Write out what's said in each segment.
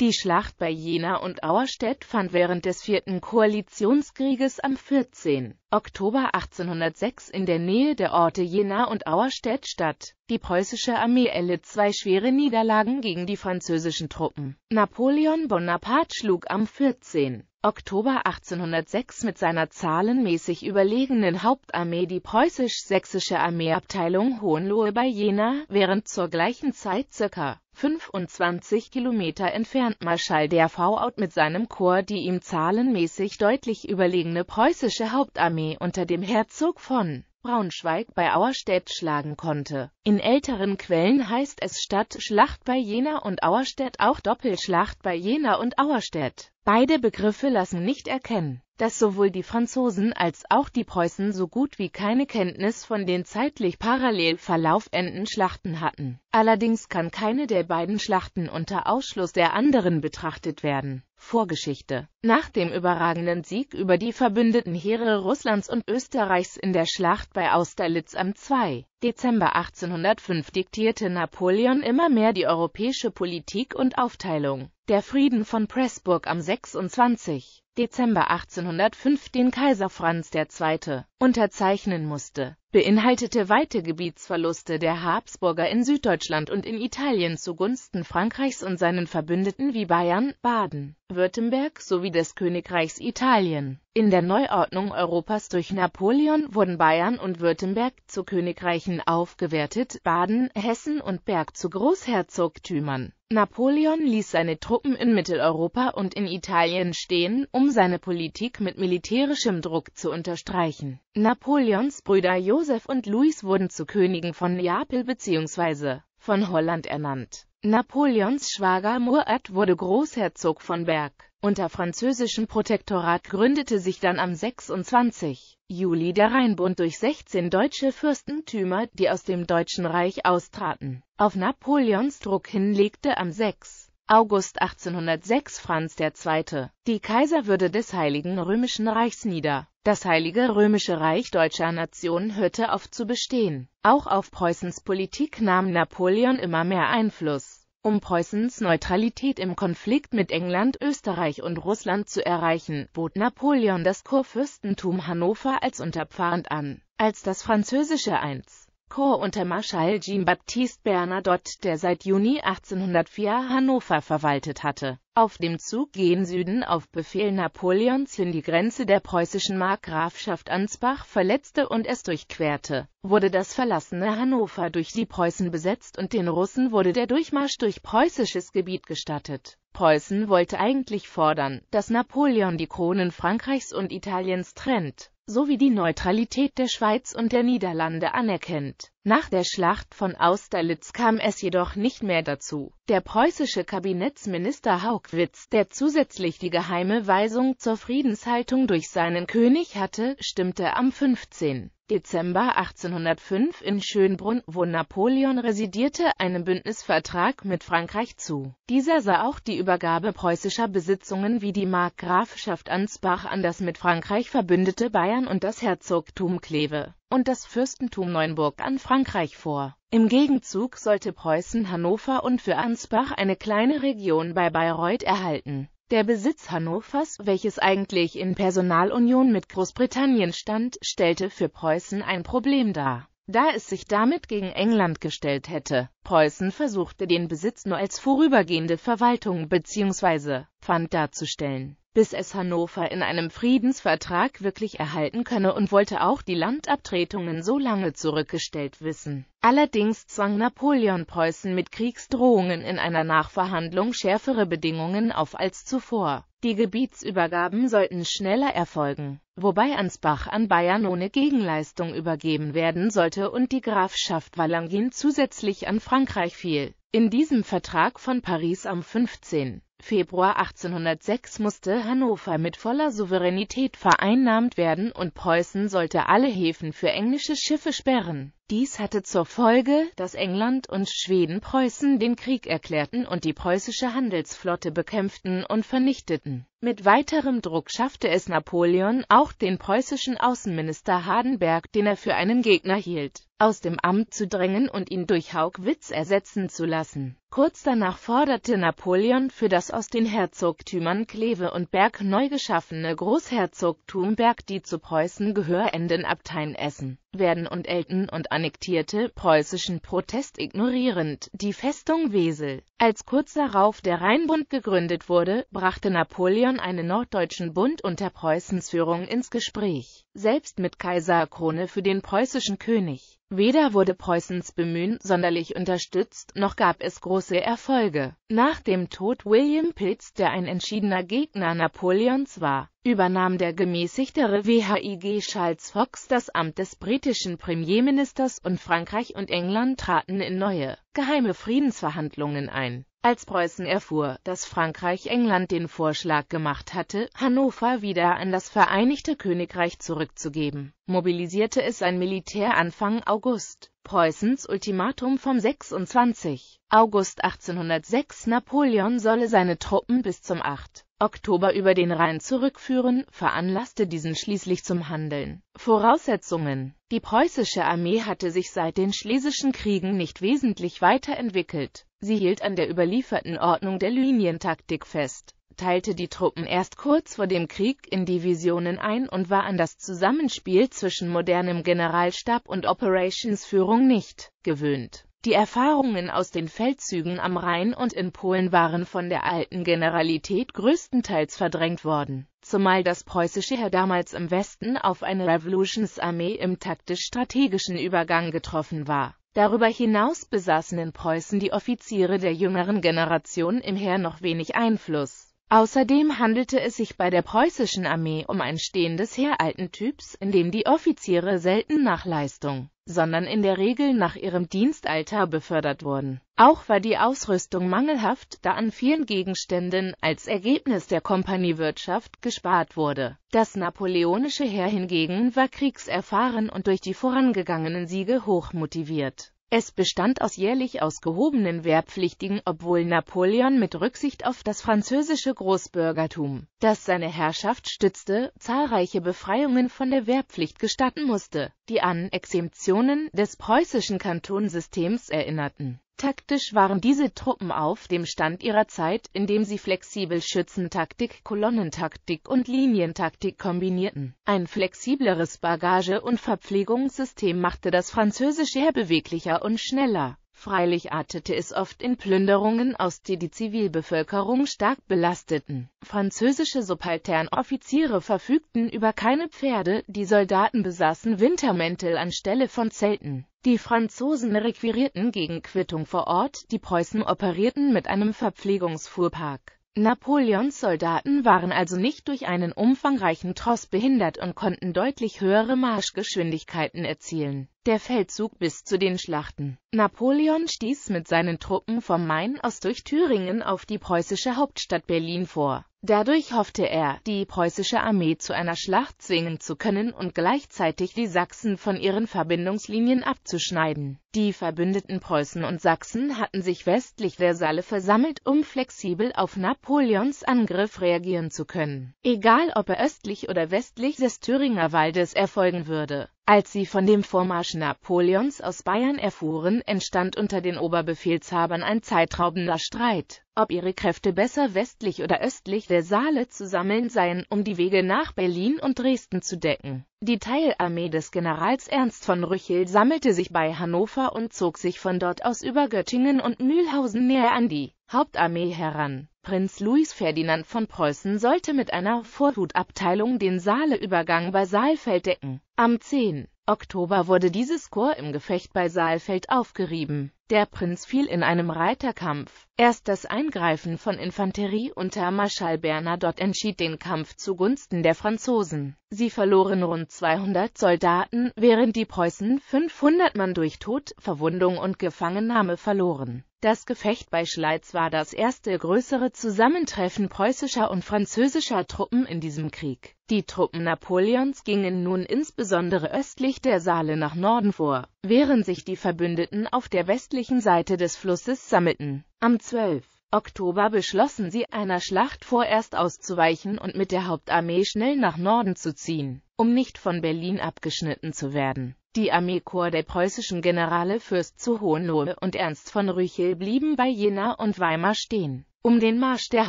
Die Schlacht bei Jena und Auerstedt fand während des Vierten Koalitionskrieges am 14. Oktober 1806 in der Nähe der Orte Jena und Auerstedt statt. Die preußische Armee erlitt zwei schwere Niederlagen gegen die französischen Truppen. Napoleon Bonaparte schlug am 14. Oktober 1806 mit seiner zahlenmäßig überlegenen Hauptarmee die preußisch-sächsische Armeeabteilung Hohenlohe bei Jena, während zur gleichen Zeit ca. 25 Kilometer entfernt Marschall der V. mit seinem Korps die ihm zahlenmäßig deutlich überlegene preußische Hauptarmee Armee unter dem Herzog von Braunschweig bei Auerstedt schlagen konnte. In älteren Quellen heißt es Schlacht bei Jena und Auerstedt auch Doppelschlacht bei Jena und Auerstedt. Beide Begriffe lassen nicht erkennen, dass sowohl die Franzosen als auch die Preußen so gut wie keine Kenntnis von den zeitlich parallel verlaufenden Schlachten hatten. Allerdings kann keine der beiden Schlachten unter Ausschluss der anderen betrachtet werden Vorgeschichte. Nach dem überragenden Sieg über die verbündeten Heere Russlands und Österreichs in der Schlacht bei Austerlitz am 2. Dezember 1805 diktierte Napoleon immer mehr die europäische Politik und Aufteilung. Der Frieden von Pressburg am 26. Dezember 1805 den Kaiser Franz II. unterzeichnen musste beinhaltete weite Gebietsverluste der Habsburger in Süddeutschland und in Italien zugunsten Frankreichs und seinen Verbündeten wie Bayern, Baden, Württemberg sowie des Königreichs Italien in der Neuordnung Europas durch Napoleon wurden Bayern und Württemberg zu Königreichen aufgewertet, Baden, Hessen und Berg zu Großherzogtümern. Napoleon ließ seine Truppen in Mitteleuropa und in Italien stehen, um seine Politik mit militärischem Druck zu unterstreichen. Napoleons Brüder Joseph und Louis wurden zu Königen von Neapel bzw. von Holland ernannt. Napoleons Schwager Murat wurde Großherzog von Berg. Unter französischem Protektorat gründete sich dann am 26. Juli der Rheinbund durch 16 deutsche Fürstentümer, die aus dem Deutschen Reich austraten. Auf Napoleons Druck hin legte am 6. August 1806 Franz II. die Kaiserwürde des Heiligen Römischen Reichs nieder. Das Heilige Römische Reich deutscher Nationen hörte auf zu bestehen. Auch auf Preußens Politik nahm Napoleon immer mehr Einfluss um Preußens Neutralität im Konflikt mit England, Österreich und Russland zu erreichen, bot Napoleon das Kurfürstentum Hannover als Unterpfand an. Als das französische 1. Chor unter Marschall Jean-Baptiste Bernadotte, der seit Juni 1804 Hannover verwaltet hatte. Auf dem Zug gen Süden auf Befehl Napoleons hin die Grenze der preußischen Markgrafschaft Ansbach verletzte und es durchquerte, wurde das verlassene Hannover durch die Preußen besetzt und den Russen wurde der Durchmarsch durch preußisches Gebiet gestattet. Preußen wollte eigentlich fordern, dass Napoleon die Kronen Frankreichs und Italiens trennt sowie die Neutralität der Schweiz und der Niederlande anerkennt nach der Schlacht von Austerlitz kam es jedoch nicht mehr dazu. Der preußische Kabinettsminister Haugwitz, der zusätzlich die geheime Weisung zur Friedenshaltung durch seinen König hatte, stimmte am 15. Dezember 1805 in Schönbrunn, wo Napoleon residierte, einem Bündnisvertrag mit Frankreich zu. Dieser sah auch die Übergabe preußischer Besitzungen wie die Markgrafschaft Ansbach an das mit Frankreich verbündete Bayern und das Herzogtum Kleve und das Fürstentum Neuenburg an Frankreich vor. Im Gegenzug sollte Preußen Hannover und für Ansbach eine kleine Region bei Bayreuth erhalten. Der Besitz Hannovers, welches eigentlich in Personalunion mit Großbritannien stand, stellte für Preußen ein Problem dar, da es sich damit gegen England gestellt hätte. Preußen versuchte den Besitz nur als vorübergehende Verwaltung bzw. Pfand darzustellen bis es Hannover in einem Friedensvertrag wirklich erhalten könne und wollte auch die Landabtretungen so lange zurückgestellt wissen. Allerdings zwang Napoleon Preußen mit Kriegsdrohungen in einer Nachverhandlung schärfere Bedingungen auf als zuvor. Die Gebietsübergaben sollten schneller erfolgen, wobei Ansbach an Bayern ohne Gegenleistung übergeben werden sollte und die Grafschaft Wallangin zusätzlich an Frankreich fiel. In diesem Vertrag von Paris am 15. Februar 1806 musste Hannover mit voller Souveränität vereinnahmt werden und Preußen sollte alle Häfen für englische Schiffe sperren dies hatte zur Folge, dass England und Schweden Preußen den Krieg erklärten und die preußische Handelsflotte bekämpften und vernichteten. Mit weiterem Druck schaffte es Napoleon auch den preußischen Außenminister Hardenberg, den er für einen Gegner hielt, aus dem Amt zu drängen und ihn durch Haugwitz ersetzen zu lassen. Kurz danach forderte Napoleon für das aus den Herzogtümern Kleve und Berg neu geschaffene Großherzogtum Berg die zu Preußen gehörenden Abteien Essen, Werden und Elten und annektierte, preußischen Protest ignorierend, die Festung Wesel. Als kurz darauf der Rheinbund gegründet wurde, brachte Napoleon einen norddeutschen Bund unter Preußens Führung ins Gespräch, selbst mit Kaiserkrone für den preußischen König. Weder wurde Preußens Bemühen sonderlich unterstützt, noch gab es große Erfolge. Nach dem Tod William Pitts, der ein entschiedener Gegner Napoleons war, übernahm der gemäßigtere WHIG Charles Fox das Amt des britischen Premierministers und Frankreich und England traten in neue, geheime Friedensverhandlungen ein. Als Preußen erfuhr, dass Frankreich England den Vorschlag gemacht hatte, Hannover wieder an das Vereinigte Königreich zurückzugeben, mobilisierte es sein Militär Anfang August. Preußens Ultimatum vom 26. August 1806 Napoleon solle seine Truppen bis zum 8. Oktober über den Rhein zurückführen, veranlasste diesen schließlich zum Handeln. Voraussetzungen Die preußische Armee hatte sich seit den Schlesischen Kriegen nicht wesentlich weiterentwickelt. Sie hielt an der überlieferten Ordnung der Linientaktik fest, teilte die Truppen erst kurz vor dem Krieg in Divisionen ein und war an das Zusammenspiel zwischen modernem Generalstab und Operationsführung nicht gewöhnt. Die Erfahrungen aus den Feldzügen am Rhein und in Polen waren von der alten Generalität größtenteils verdrängt worden, zumal das preußische Heer damals im Westen auf eine Revolutionsarmee im taktisch-strategischen Übergang getroffen war. Darüber hinaus besaßen in Preußen die Offiziere der jüngeren Generation im Heer noch wenig Einfluss. Außerdem handelte es sich bei der preußischen Armee um ein stehendes Heer alten Typs, in dem die Offiziere selten nach Leistung sondern in der Regel nach ihrem Dienstalter befördert wurden. Auch war die Ausrüstung mangelhaft, da an vielen Gegenständen als Ergebnis der Kompaniewirtschaft gespart wurde. Das napoleonische Heer hingegen war kriegserfahren und durch die vorangegangenen Siege hochmotiviert. Es bestand aus jährlich ausgehobenen Wehrpflichtigen, obwohl Napoleon mit Rücksicht auf das französische Großbürgertum, das seine Herrschaft stützte, zahlreiche Befreiungen von der Wehrpflicht gestatten musste, die an Exemptionen des preußischen Kantonsystems erinnerten Taktisch waren diese Truppen auf dem Stand ihrer Zeit, indem sie flexibel Schützentaktik, Kolonnentaktik und Linientaktik kombinierten. Ein flexibleres Bagage- und Verpflegungssystem machte das französische Heer beweglicher und schneller. Freilich artete es oft in Plünderungen aus, die die Zivilbevölkerung stark belasteten. Französische Subalternoffiziere verfügten über keine Pferde, die Soldaten besaßen Wintermäntel anstelle von Zelten. Die Franzosen requirierten gegen Quittung vor Ort, die Preußen operierten mit einem Verpflegungsfuhrpark. Napoleons Soldaten waren also nicht durch einen umfangreichen Tross behindert und konnten deutlich höhere Marschgeschwindigkeiten erzielen. Der Feldzug bis zu den Schlachten. Napoleon stieß mit seinen Truppen vom Main aus durch Thüringen auf die preußische Hauptstadt Berlin vor. Dadurch hoffte er, die preußische Armee zu einer Schlacht zwingen zu können und gleichzeitig die Sachsen von ihren Verbindungslinien abzuschneiden. Die verbündeten Preußen und Sachsen hatten sich westlich der Saale versammelt, um flexibel auf Napoleons Angriff reagieren zu können, egal ob er östlich oder westlich des Thüringer Waldes erfolgen würde. Als sie von dem Vormarsch Napoleons aus Bayern erfuhren, entstand unter den Oberbefehlshabern ein zeitraubender Streit, ob ihre Kräfte besser westlich oder östlich der Saale zu sammeln seien, um die Wege nach Berlin und Dresden zu decken. Die Teilarmee des Generals Ernst von Rüchel sammelte sich bei Hannover und zog sich von dort aus über Göttingen und Mühlhausen näher an die Hauptarmee heran. Prinz Louis Ferdinand von Preußen sollte mit einer Vorhutabteilung den Saaleübergang bei Saalfeld decken. Am 10. Oktober wurde dieses Korps im Gefecht bei Saalfeld aufgerieben der Prinz fiel in einem Reiterkampf. Erst das Eingreifen von Infanterie unter Marschall Bernadotte entschied den Kampf zugunsten der Franzosen. Sie verloren rund 200 Soldaten, während die Preußen 500 Mann durch Tod, Verwundung und Gefangennahme verloren. Das Gefecht bei Schleiz war das erste größere Zusammentreffen preußischer und französischer Truppen in diesem Krieg. Die Truppen Napoleons gingen nun insbesondere östlich der Saale nach Norden vor, während sich die Verbündeten auf der westlichen östlichen Seite des Flusses sammelten. Am 12. Oktober beschlossen sie, einer Schlacht vorerst auszuweichen und mit der Hauptarmee schnell nach Norden zu ziehen, um nicht von Berlin abgeschnitten zu werden. Die Armeekorps der preußischen Generale Fürst zu Hohenlohe und Ernst von Rüchel blieben bei Jena und Weimar stehen, um den Marsch der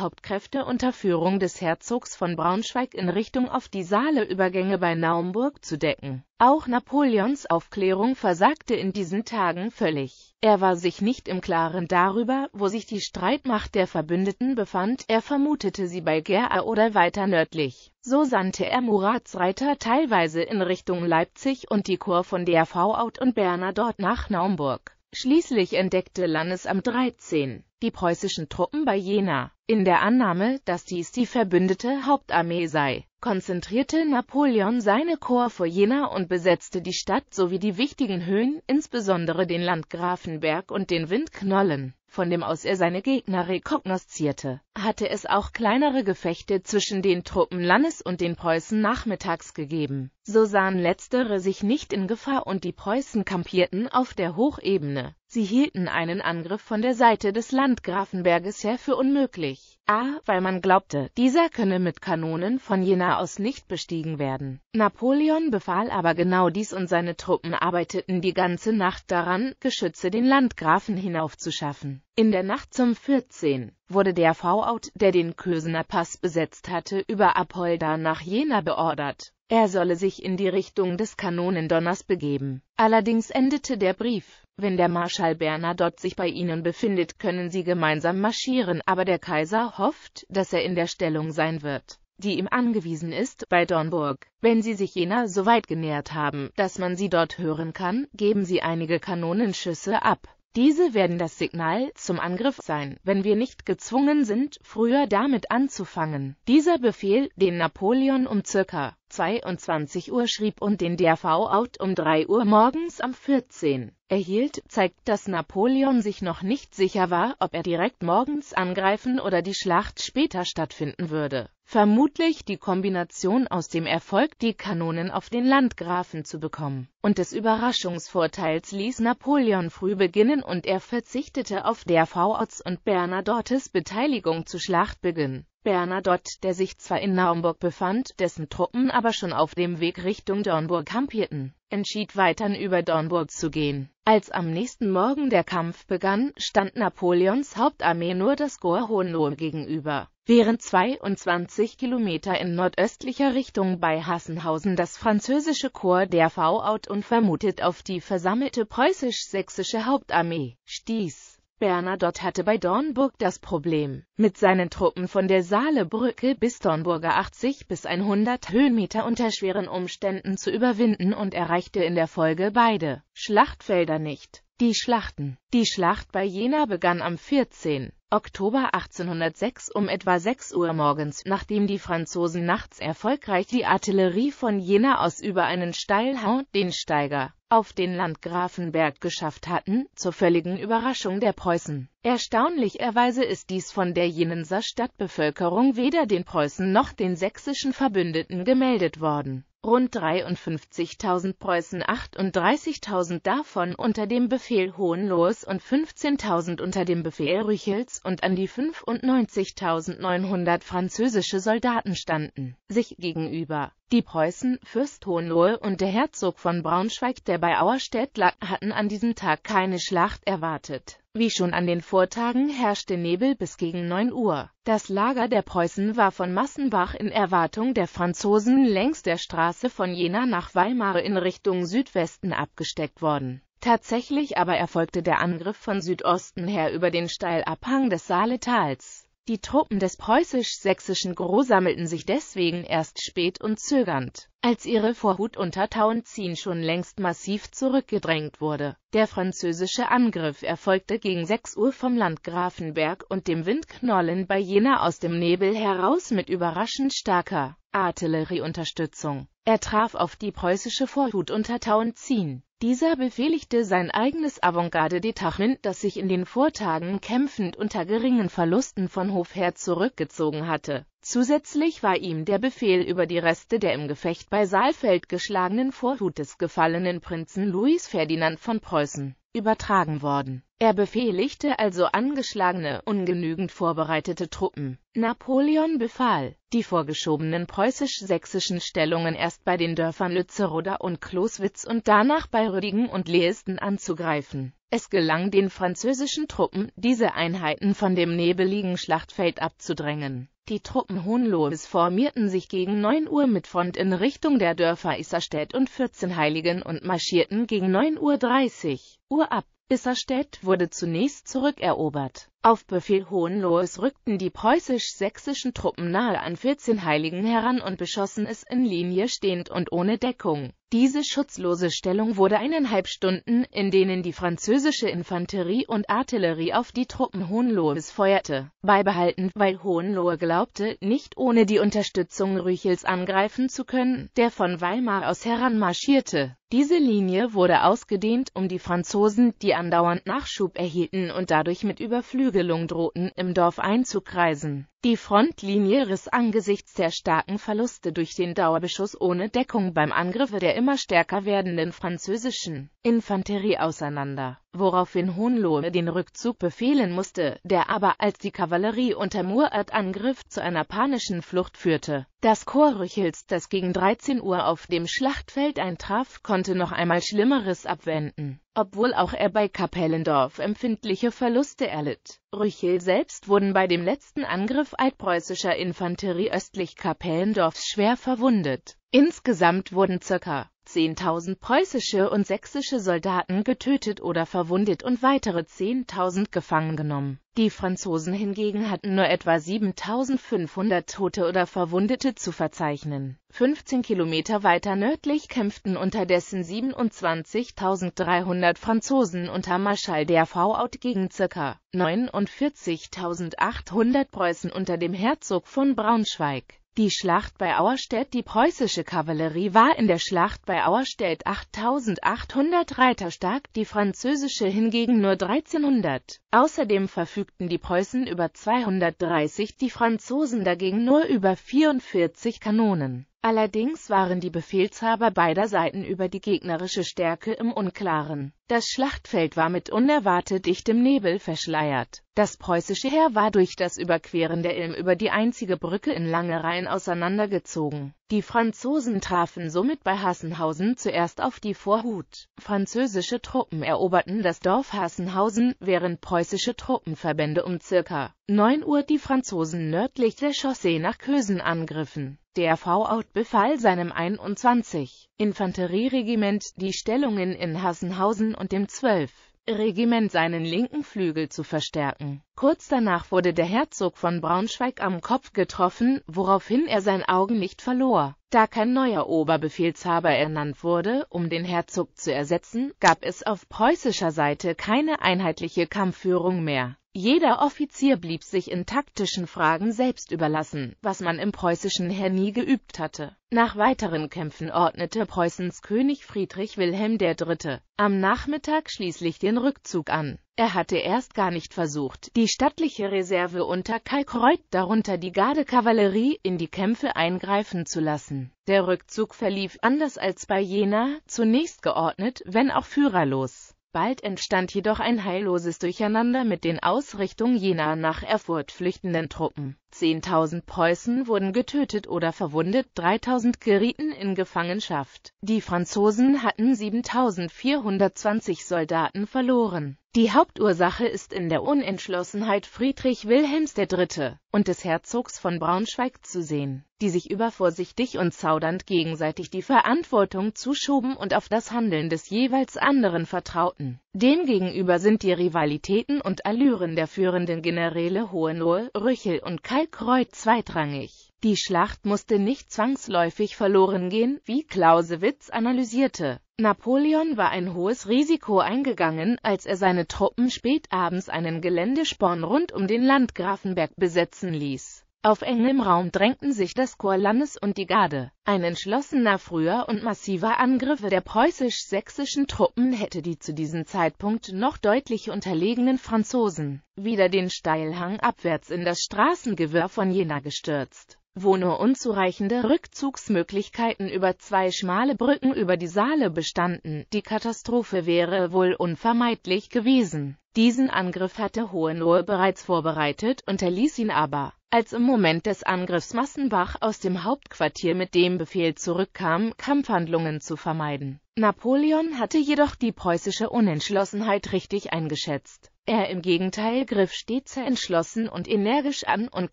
Hauptkräfte unter Führung des Herzogs von Braunschweig in Richtung auf die Saaleübergänge bei Naumburg zu decken. Auch Napoleons Aufklärung versagte in diesen Tagen völlig. Er war sich nicht im Klaren darüber, wo sich die Streitmacht der Verbündeten befand, er vermutete sie bei Gera oder weiter nördlich. So sandte er Murats Reiter teilweise in Richtung Leipzig und die Chor von DRV Out und Berner dort nach Naumburg. Schließlich entdeckte Lannes am 13. die preußischen Truppen bei Jena. In der Annahme, dass dies die verbündete Hauptarmee sei, konzentrierte Napoleon seine Korps vor Jena und besetzte die Stadt sowie die wichtigen Höhen, insbesondere den Landgrafenberg und den Windknollen, von dem aus er seine Gegner rekognoszierte hatte es auch kleinere Gefechte zwischen den Truppen Lannes und den Preußen nachmittags gegeben. So sahen letztere sich nicht in Gefahr und die Preußen kampierten auf der Hochebene. Sie hielten einen Angriff von der Seite des Landgrafenberges her für unmöglich. A, weil man glaubte, dieser könne mit Kanonen von Jena aus nicht bestiegen werden. Napoleon befahl aber genau dies und seine Truppen arbeiteten die ganze Nacht daran, Geschütze den Landgrafen hinaufzuschaffen. In der Nacht zum 14 wurde der V-Out, der den Kösener Pass besetzt hatte, über Apolda nach Jena beordert. Er solle sich in die Richtung des Kanonendonners begeben. Allerdings endete der Brief. Wenn der Marschall Bernadotte sich bei ihnen befindet, können sie gemeinsam marschieren, aber der Kaiser hofft, dass er in der Stellung sein wird, die ihm angewiesen ist, bei Dornburg. Wenn sie sich Jena so weit genähert haben, dass man sie dort hören kann, geben sie einige Kanonenschüsse ab. Diese werden das Signal zum Angriff sein, wenn wir nicht gezwungen sind, früher damit anzufangen. Dieser Befehl, den Napoleon um ca. 22 Uhr schrieb und den DRV-Out um 3 Uhr morgens am 14 erhielt, zeigt, dass Napoleon sich noch nicht sicher war, ob er direkt morgens angreifen oder die Schlacht später stattfinden würde. Vermutlich die Kombination aus dem Erfolg, die Kanonen auf den Landgrafen zu bekommen, und des Überraschungsvorteils ließ Napoleon früh beginnen und er verzichtete auf der Vauts und Bernadottes Beteiligung zu Schlachtbeginn. Bernadotte, der sich zwar in Naumburg befand, dessen Truppen aber schon auf dem Weg Richtung Dornburg kampierten, entschied weiterhin über Dornburg zu gehen. Als am nächsten Morgen der Kampf begann, stand Napoleons Hauptarmee nur das Gor Hohenlohe gegenüber, während 22 Kilometer in nordöstlicher Richtung bei Hassenhausen das französische Korps der V-Out und vermutet auf die versammelte preußisch-sächsische Hauptarmee stieß Bernadotte hatte bei Dornburg das Problem, mit seinen Truppen von der Saalebrücke bis Dornburger 80 bis 100 Höhenmeter unter schweren Umständen zu überwinden und erreichte in der Folge beide Schlachtfelder nicht. Die Schlachten. Die Schlacht bei Jena begann am 14. Oktober 1806 um etwa 6 Uhr morgens, nachdem die Franzosen nachts erfolgreich die Artillerie von Jena aus über einen Steilhau, den Steiger, auf den Landgrafenberg geschafft hatten, zur völligen Überraschung der Preußen. Erstaunlicherweise ist dies von der Jenenser Stadtbevölkerung weder den Preußen noch den sächsischen Verbündeten gemeldet worden. Rund 53.000 Preußen, 38.000 davon unter dem Befehl Hohenlohes und 15.000 unter dem Befehl Rüchels und an die 95.900 französische Soldaten standen sich gegenüber. Die Preußen, Fürst Hohenlohe und der Herzog von Braunschweig, der bei Auerstedt lag, hatten an diesem Tag keine Schlacht erwartet. Wie schon an den Vortagen herrschte Nebel bis gegen 9 Uhr. Das Lager der Preußen war von Massenbach in Erwartung der Franzosen längs der Straße von Jena nach Weimar in Richtung Südwesten abgesteckt worden. Tatsächlich aber erfolgte der Angriff von Südosten her über den Steilabhang des Saaletals. Die Truppen des preußisch-sächsischen Gros sammelten sich deswegen erst spät und zögernd, als ihre Vorhut unter Tauentzien schon längst massiv zurückgedrängt wurde. Der französische Angriff erfolgte gegen 6 Uhr vom Landgrafenberg und dem Windknollen bei Jena aus dem Nebel heraus mit überraschend starker Artillerieunterstützung. Er traf auf die preußische Vorhut unter Tauentzien dieser befehligte sein eigenes Avantgarde-Detachment, das sich in den Vortagen kämpfend unter geringen Verlusten von Hof her zurückgezogen hatte. Zusätzlich war ihm der Befehl über die Reste der im Gefecht bei Saalfeld geschlagenen Vorhut des gefallenen Prinzen Louis Ferdinand von Preußen übertragen worden. Er befehligte also angeschlagene, ungenügend vorbereitete Truppen. Napoleon befahl, die vorgeschobenen preußisch-sächsischen Stellungen erst bei den Dörfern Lützeroda und Kloswitz und danach bei Rüdigen und Leesten anzugreifen. Es gelang den französischen Truppen, diese Einheiten von dem nebeligen Schlachtfeld abzudrängen. Die Truppen Hohenlohes formierten sich gegen 9 Uhr mit Front in Richtung der Dörfer Isserstedt und 14 Heiligen und marschierten gegen 9.30 Uhr ab. Isserstedt wurde zunächst zurückerobert. Auf Befehl Hohenlohes rückten die preußisch-sächsischen Truppen nahe an 14 Heiligen heran und beschossen es in Linie stehend und ohne Deckung. Diese schutzlose Stellung wurde eineinhalb Stunden, in denen die französische Infanterie und Artillerie auf die Truppen Hohenlohes feuerte, beibehalten, weil Hohenlohe glaubte, nicht ohne die Unterstützung Rüchels angreifen zu können, der von Weimar aus heranmarschierte. Diese Linie wurde ausgedehnt, um die Franzosen, die andauernd Nachschub erhielten und dadurch mit Überflügen Verprügelung drohten, im Dorf einzukreisen. Die Frontlinie riss angesichts der starken Verluste durch den Dauerbeschuss ohne Deckung beim Angriffe der immer stärker werdenden französischen Infanterie auseinander, woraufhin Hohenlohe den Rückzug befehlen musste, der aber, als die Kavallerie unter Murat angriff, zu einer panischen Flucht führte. Das Korps Rüchels, das gegen 13 Uhr auf dem Schlachtfeld eintraf, konnte noch einmal Schlimmeres abwenden obwohl auch er bei Kapellendorf empfindliche Verluste erlitt. Rüchel selbst wurden bei dem letzten Angriff altpreußischer Infanterie östlich Kapellendorfs schwer verwundet. Insgesamt wurden ca. 10.000 preußische und sächsische Soldaten getötet oder verwundet und weitere 10.000 gefangen genommen. Die Franzosen hingegen hatten nur etwa 7.500 Tote oder Verwundete zu verzeichnen. 15 Kilometer weiter nördlich kämpften unterdessen 27.300 Franzosen unter Marschall der Vaut gegen ca. 49.800 Preußen unter dem Herzog von Braunschweig. Die Schlacht bei Auerstedt Die preußische Kavallerie war in der Schlacht bei Auerstedt 8800 Reiter stark, die französische hingegen nur 1300. Außerdem verfügten die Preußen über 230, die Franzosen dagegen nur über 44 Kanonen. Allerdings waren die Befehlshaber beider Seiten über die gegnerische Stärke im Unklaren. Das Schlachtfeld war mit unerwartet dichtem Nebel verschleiert. Das preußische Heer war durch das Überqueren der Ilm über die einzige Brücke in lange Reihen auseinandergezogen die Franzosen trafen somit bei Hassenhausen zuerst auf die Vorhut. Französische Truppen eroberten das Dorf Hassenhausen, während preußische Truppenverbände um ca. 9 Uhr die Franzosen nördlich der Chaussee nach Kösen angriffen. Der V-Out befahl seinem 21. Infanterieregiment, die Stellungen in Hassenhausen und dem 12. Regiment seinen linken Flügel zu verstärken. Kurz danach wurde der Herzog von Braunschweig am Kopf getroffen, woraufhin er sein Augenlicht verlor. Da kein neuer Oberbefehlshaber ernannt wurde, um den Herzog zu ersetzen, gab es auf preußischer Seite keine einheitliche Kampfführung mehr. Jeder Offizier blieb sich in taktischen Fragen selbst überlassen, was man im preußischen Heer nie geübt hatte. Nach weiteren Kämpfen ordnete Preußens König Friedrich Wilhelm III. am Nachmittag schließlich den Rückzug an. Er hatte erst gar nicht versucht, die stattliche Reserve unter Kalkreuth, darunter die Gardekavallerie, in die Kämpfe eingreifen zu lassen. Der Rückzug verlief, anders als bei Jena, zunächst geordnet, wenn auch führerlos. Bald entstand jedoch ein heilloses Durcheinander mit den Ausrichtungen jener nach Erfurt flüchtenden Truppen 10.000 Preußen wurden getötet oder verwundet, 3.000 gerieten in Gefangenschaft. Die Franzosen hatten 7.420 Soldaten verloren. Die Hauptursache ist in der Unentschlossenheit Friedrich Wilhelms III. und des Herzogs von Braunschweig zu sehen, die sich übervorsichtig und zaudernd gegenseitig die Verantwortung zuschoben und auf das Handeln des jeweils anderen vertrauten. Demgegenüber sind die Rivalitäten und Allüren der führenden Generäle Hohenlohe, Rüchel und Kalkreuth zweitrangig. Die Schlacht musste nicht zwangsläufig verloren gehen, wie Clausewitz analysierte. Napoleon war ein hohes Risiko eingegangen, als er seine Truppen spät abends einen Geländesporn rund um den Landgrafenberg besetzen ließ. Auf engem Raum drängten sich das Korps Landes und die Garde. Ein entschlossener früher und massiver Angriff der preußisch-sächsischen Truppen hätte die zu diesem Zeitpunkt noch deutlich unterlegenen Franzosen wieder den Steilhang abwärts in das Straßengewirr von Jena gestürzt wo nur unzureichende Rückzugsmöglichkeiten über zwei schmale Brücken über die Saale bestanden. Die Katastrophe wäre wohl unvermeidlich gewesen. Diesen Angriff hatte Hohenlohe bereits vorbereitet, unterließ ihn aber. Als im Moment des Angriffs Massenbach aus dem Hauptquartier mit dem Befehl zurückkam, Kampfhandlungen zu vermeiden. Napoleon hatte jedoch die preußische Unentschlossenheit richtig eingeschätzt. Er im Gegenteil griff stets entschlossen und energisch an und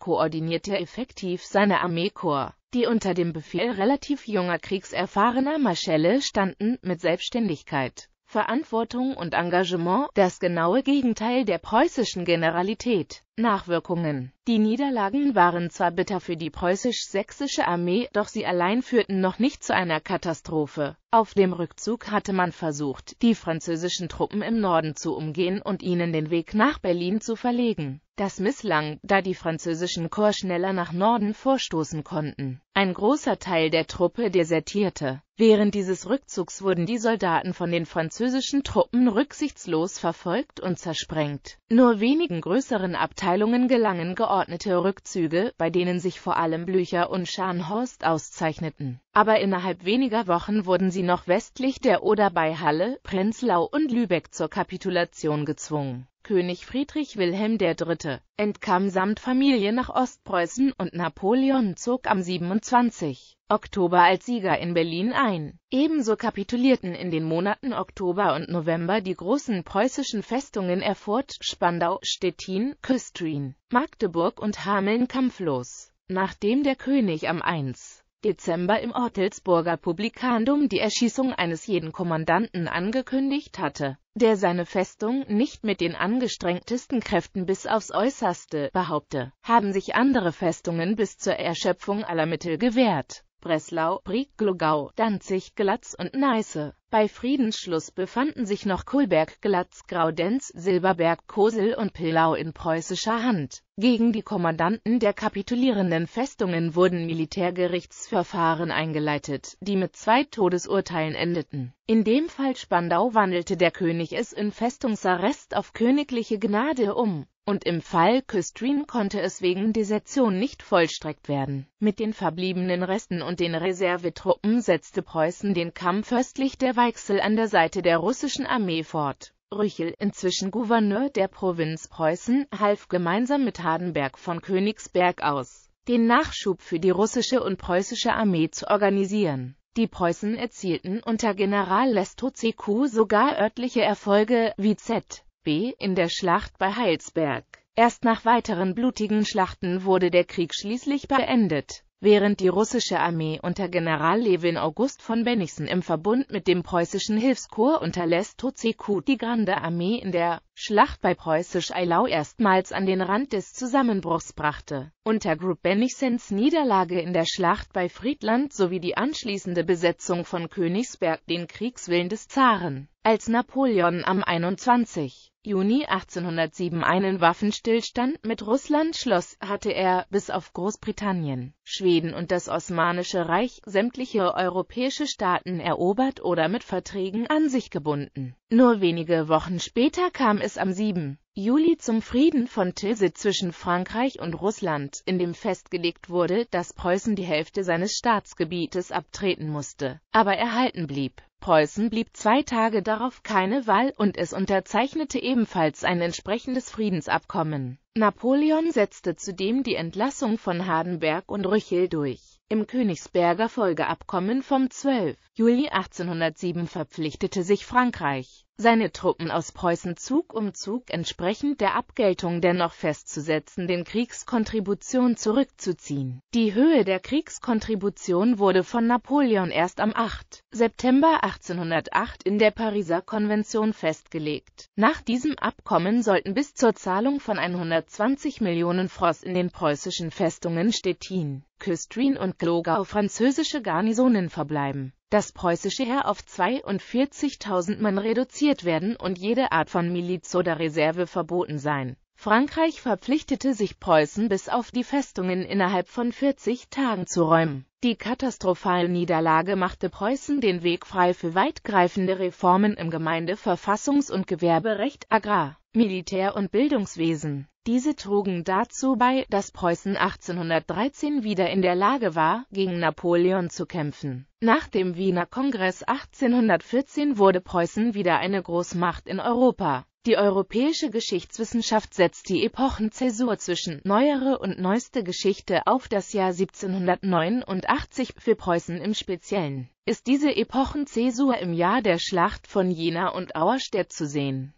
koordinierte effektiv seine Armeekorps, die unter dem Befehl relativ junger kriegserfahrener Marschälle standen, mit Selbstständigkeit, Verantwortung und Engagement, das genaue Gegenteil der preußischen Generalität. Nachwirkungen Die Niederlagen waren zwar bitter für die preußisch-sächsische Armee, doch sie allein führten noch nicht zu einer Katastrophe. Auf dem Rückzug hatte man versucht, die französischen Truppen im Norden zu umgehen und ihnen den Weg nach Berlin zu verlegen. Das misslang, da die französischen Korps schneller nach Norden vorstoßen konnten. Ein großer Teil der Truppe desertierte. Während dieses Rückzugs wurden die Soldaten von den französischen Truppen rücksichtslos verfolgt und zersprengt. Nur wenigen größeren Abteilungen Abteilungen gelangen geordnete Rückzüge, bei denen sich vor allem Blücher und Scharnhorst auszeichneten. Aber innerhalb weniger Wochen wurden sie noch westlich der Oder bei Halle, Prenzlau und Lübeck zur Kapitulation gezwungen König Friedrich Wilhelm III., entkam samt Familie nach Ostpreußen und Napoleon zog am 27. Oktober als Sieger in Berlin ein. Ebenso kapitulierten in den Monaten Oktober und November die großen preußischen Festungen Erfurt, Spandau, Stettin, Küstrin, Magdeburg und Hameln kampflos. Nachdem der König am 1. Dezember im Ortelsburger Publikandum die Erschießung eines jeden Kommandanten angekündigt hatte, der seine Festung nicht mit den angestrengtesten Kräften bis aufs Äußerste behaupte, haben sich andere Festungen bis zur Erschöpfung aller Mittel gewehrt. Breslau, Brieg-Glogau, Danzig, Glatz und Neiße. Bei Friedensschluss befanden sich noch Kulberg, Glatz, Graudenz, Silberberg, Kosel und Pillau in preußischer Hand. Gegen die Kommandanten der kapitulierenden Festungen wurden Militärgerichtsverfahren eingeleitet, die mit zwei Todesurteilen endeten. In dem Fall Spandau wandelte der König es in Festungsarrest auf königliche Gnade um und im Fall Küstrin konnte es wegen Desertion nicht vollstreckt werden. Mit den verbliebenen Resten und den Reservetruppen setzte Preußen den Kampf östlich der Weichsel an der Seite der russischen Armee fort. Rüchel, inzwischen Gouverneur der Provinz Preußen, half gemeinsam mit Hardenberg von Königsberg aus, den Nachschub für die russische und preußische Armee zu organisieren. Die Preußen erzielten unter General Lestozku sogar örtliche Erfolge wie Z. B. in der Schlacht bei Heilsberg. Erst nach weiteren blutigen Schlachten wurde der Krieg schließlich beendet. Während die russische Armee unter General Lewin August von Bennigsen im Verbund mit dem preußischen Hilfskorps unter Les Tourzecourt die Grande Armee in der Schlacht bei Preußisch-Eilau erstmals an den Rand des Zusammenbruchs brachte, unter Group Bennigsens Niederlage in der Schlacht bei Friedland sowie die anschließende Besetzung von Königsberg den Kriegswillen des Zaren. Als Napoleon am 21. Juni 1807 einen Waffenstillstand mit Russland schloss, hatte er, bis auf Großbritannien, Schweden und das Osmanische Reich, sämtliche europäische Staaten erobert oder mit Verträgen an sich gebunden. Nur wenige Wochen später kam es am 7. Juli zum Frieden von Tilsit zwischen Frankreich und Russland, in dem festgelegt wurde, dass Preußen die Hälfte seines Staatsgebietes abtreten musste, aber erhalten blieb. Preußen blieb zwei Tage darauf keine Wahl und es unterzeichnete ebenfalls ein entsprechendes Friedensabkommen. Napoleon setzte zudem die Entlassung von Hardenberg und Rüchel durch. Im Königsberger Folgeabkommen vom 12. Juli 1807 verpflichtete sich Frankreich, seine Truppen aus Preußen Zug um Zug entsprechend der Abgeltung dennoch festzusetzen, den Kriegskontribution zurückzuziehen. Die Höhe der Kriegskontribution wurde von Napoleon erst am 8. September 1808 in der Pariser Konvention festgelegt. Nach diesem Abkommen sollten bis zur Zahlung von 120 Millionen Fross in den preußischen Festungen Stettin, Küstrin und Glogau französische Garnisonen verbleiben das preußische Heer auf 42.000 Mann reduziert werden und jede Art von Miliz oder Reserve verboten sein. Frankreich verpflichtete sich Preußen bis auf die Festungen innerhalb von 40 Tagen zu räumen. Die katastrophale Niederlage machte Preußen den Weg frei für weitgreifende Reformen im Gemeindeverfassungs- und Gewerberecht, Agrar, Militär- und Bildungswesen. Diese trugen dazu bei, dass Preußen 1813 wieder in der Lage war, gegen Napoleon zu kämpfen. Nach dem Wiener Kongress 1814 wurde Preußen wieder eine Großmacht in Europa. Die europäische Geschichtswissenschaft setzt die Epochenzäsur zwischen neuere und neueste Geschichte auf das Jahr 1789 für Preußen im Speziellen. Ist diese Epochenzäsur im Jahr der Schlacht von Jena und Auerstedt zu sehen?